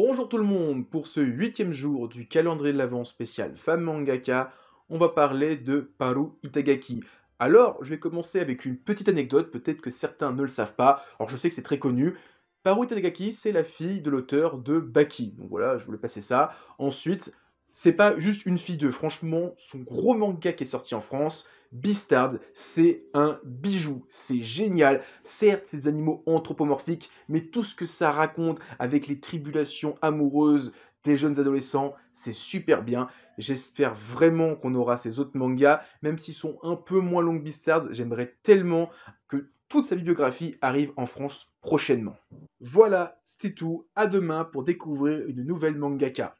Bonjour tout le monde, pour ce huitième jour du calendrier de l'avant spécial Femme Mangaka, on va parler de Paru Itagaki. Alors, je vais commencer avec une petite anecdote, peut-être que certains ne le savent pas, alors je sais que c'est très connu. Paru Itagaki, c'est la fille de l'auteur de Baki, donc voilà, je voulais passer ça. Ensuite, c'est pas juste une fille de, franchement, son gros manga qui est sorti en France, Bistard, c'est un bijou, c'est génial. Certes, ces animaux anthropomorphiques, mais tout ce que ça raconte avec les tribulations amoureuses des jeunes adolescents, c'est super bien. J'espère vraiment qu'on aura ces autres mangas, même s'ils sont un peu moins longs que j'aimerais tellement que toute sa bibliographie arrive en France prochainement. Voilà, c'était tout. À demain pour découvrir une nouvelle mangaka.